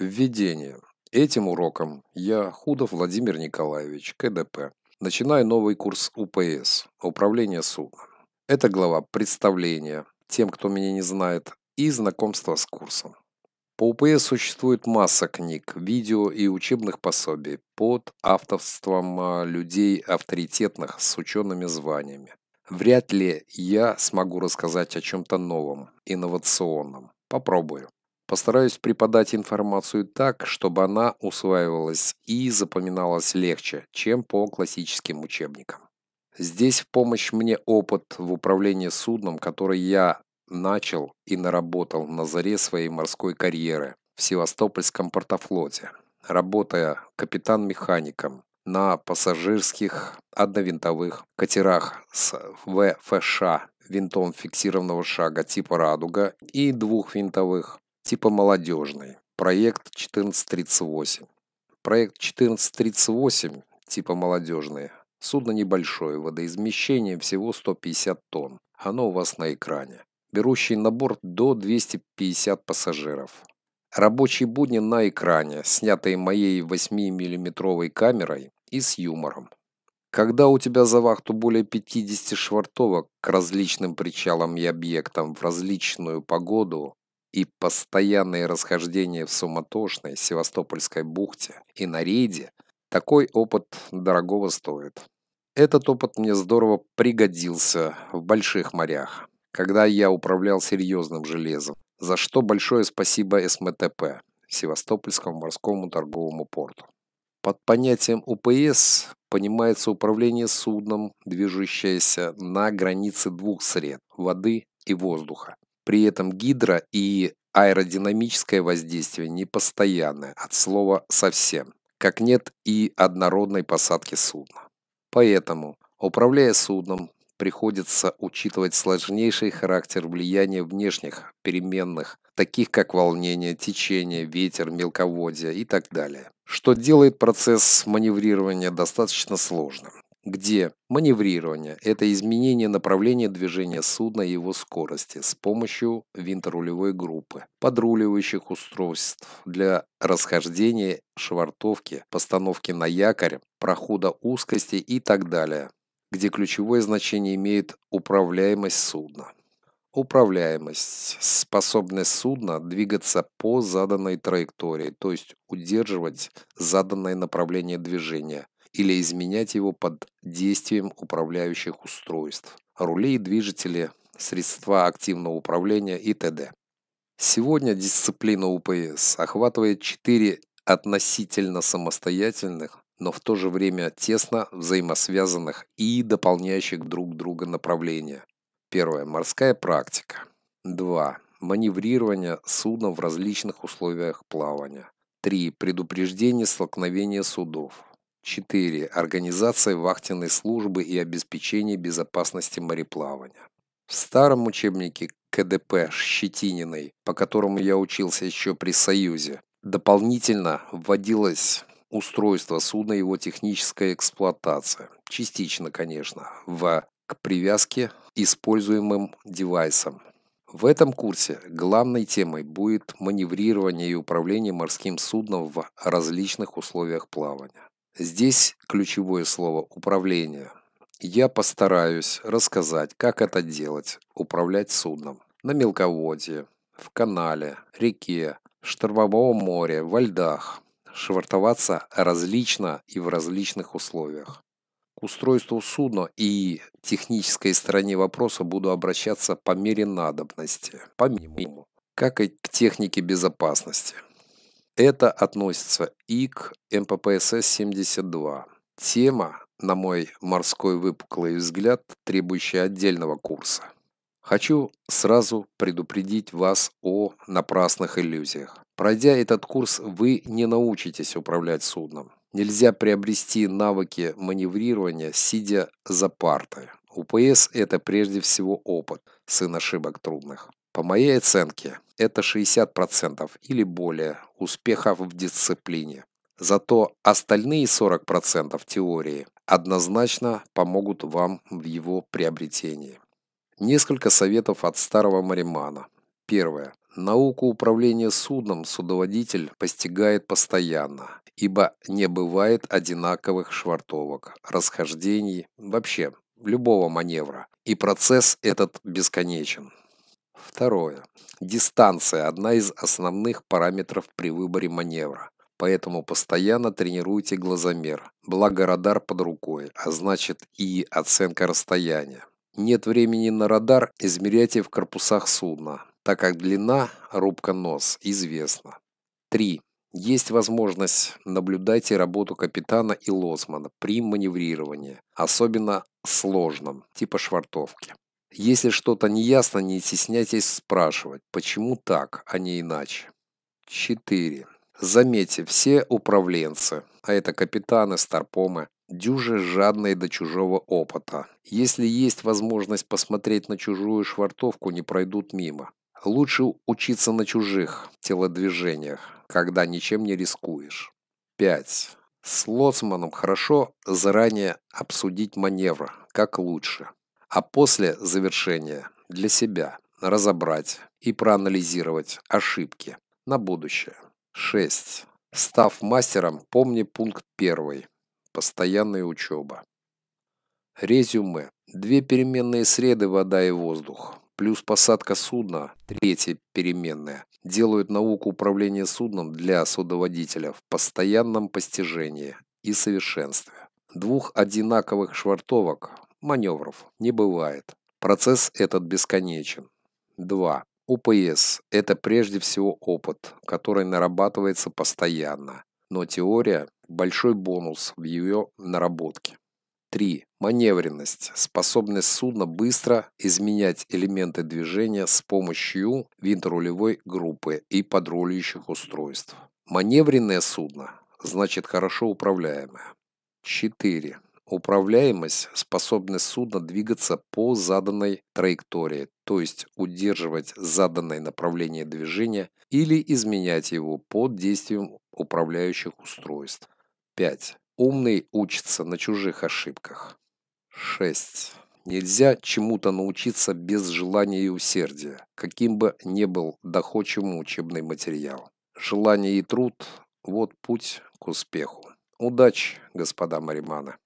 Введение. Этим уроком я, Худов Владимир Николаевич, КДП, начинаю новый курс УПС, Управление судном. Это глава представления тем, кто меня не знает, и знакомство с курсом. По УПС существует масса книг, видео и учебных пособий под авторством а, людей авторитетных с учеными званиями. Вряд ли я смогу рассказать о чем-то новом, инновационном. Попробую. Постараюсь преподать информацию так, чтобы она усваивалась и запоминалась легче, чем по классическим учебникам. Здесь в помощь мне опыт в управлении судном, который я начал и наработал на заре своей морской карьеры в Севастопольском портофлоте, работая капитан-механиком на пассажирских одновинтовых катерах с ВФШ винтом фиксированного шага типа «Радуга» и двухвинтовых типа молодежный, проект 1438. Проект 1438 типа молодежный. Судно небольшое, водоизмещение всего 150 тонн. Оно у вас на экране. Берущий на борт до 250 пассажиров. Рабочие будни на экране, снятые моей 8-миллиметровой камерой и с юмором. Когда у тебя за вахту более 50 швартовок к различным причалам и объектам в различную погоду, и постоянные расхождения в суматошной Севастопольской бухте и на рейде, такой опыт дорогого стоит. Этот опыт мне здорово пригодился в больших морях, когда я управлял серьезным железом, за что большое спасибо СМТП, Севастопольскому морскому торговому порту. Под понятием УПС понимается управление судном, движущееся на границе двух сред – воды и воздуха. При этом гидро и аэродинамическое воздействие непостоянное, от слова совсем, как нет и однородной посадки судна. Поэтому, управляя судном, приходится учитывать сложнейший характер влияния внешних переменных, таких как волнение, течение, ветер, мелководье и так далее, что делает процесс маневрирования достаточно сложным где маневрирование – это изменение направления движения судна и его скорости с помощью винторулевой группы, подруливающих устройств для расхождения, швартовки, постановки на якорь, прохода узкости и так далее, где ключевое значение имеет управляемость судна. Управляемость – способность судна двигаться по заданной траектории, то есть удерживать заданное направление движения – или изменять его под действием управляющих устройств, рулей, движителей, средства активного управления и т.д. Сегодня дисциплина УПС охватывает четыре относительно самостоятельных, но в то же время тесно взаимосвязанных и дополняющих друг друга направления. Первое. Морская практика. два, Маневрирование судна в различных условиях плавания. три, Предупреждение столкновения судов. 4. Организация вахтенной службы и обеспечение безопасности мореплавания. В старом учебнике КДП Щетининой, по которому я учился еще при Союзе, дополнительно вводилось устройство судна и его техническая эксплуатация. Частично, конечно, в к привязке используемым девайсам. В этом курсе главной темой будет маневрирование и управление морским судном в различных условиях плавания. Здесь ключевое слово «управление». Я постараюсь рассказать, как это делать, управлять судном. На мелководье, в канале, реке, штормовом море, во льдах. Швартоваться различно и в различных условиях. К устройству судна и технической стороне вопроса буду обращаться по мере надобности, по минимуму, как и к технике безопасности. Это относится и к МППСС-72. Тема, на мой морской выпуклый взгляд, требующая отдельного курса. Хочу сразу предупредить вас о напрасных иллюзиях. Пройдя этот курс, вы не научитесь управлять судном. Нельзя приобрести навыки маневрирования, сидя за партой. УПС – это прежде всего опыт, сын ошибок трудных. По моей оценке, это 60% или более успехов в дисциплине. Зато остальные 40% теории однозначно помогут вам в его приобретении. Несколько советов от старого маримана. Первое. Науку управления судном судоводитель постигает постоянно, ибо не бывает одинаковых швартовок, расхождений, вообще любого маневра, и процесс этот бесконечен. Второе. Дистанция – одна из основных параметров при выборе маневра. Поэтому постоянно тренируйте глазомер. Благо радар под рукой, а значит и оценка расстояния. Нет времени на радар, измеряйте в корпусах судна, так как длина рубка нос известна. 3. Есть возможность наблюдайте работу капитана и лоцмана при маневрировании, особенно сложном, типа швартовки. Если что-то неясно, не стесняйтесь спрашивать, почему так, а не иначе. 4. Заметьте, все управленцы, а это капитаны, старпомы, дюжи жадные до чужого опыта. Если есть возможность посмотреть на чужую швартовку, не пройдут мимо. Лучше учиться на чужих телодвижениях, когда ничем не рискуешь. 5. С лоцманом хорошо заранее обсудить маневр, как лучше а после завершения для себя разобрать и проанализировать ошибки на будущее. 6. Став мастером, помни пункт 1. Постоянная учеба. Резюме. Две переменные среды – вода и воздух. Плюс посадка судна – третья переменная. Делают науку управления судном для судоводителя в постоянном постижении и совершенстве. Двух одинаковых швартовок маневров не бывает. Процесс этот бесконечен. 2. УПС – это прежде всего опыт, который нарабатывается постоянно, но теория – большой бонус в ее наработке. 3. Маневренность – способность судна быстро изменять элементы движения с помощью винторулевой группы и подрулющих устройств. Маневренное судно – значит хорошо управляемое. 4. Управляемость – способность судна двигаться по заданной траектории, то есть удерживать заданное направление движения или изменять его под действием управляющих устройств. 5. Умный учится на чужих ошибках. 6. Нельзя чему-то научиться без желания и усердия, каким бы ни был доходчивым учебный материал. Желание и труд – вот путь к успеху. Удачи, господа мариманы!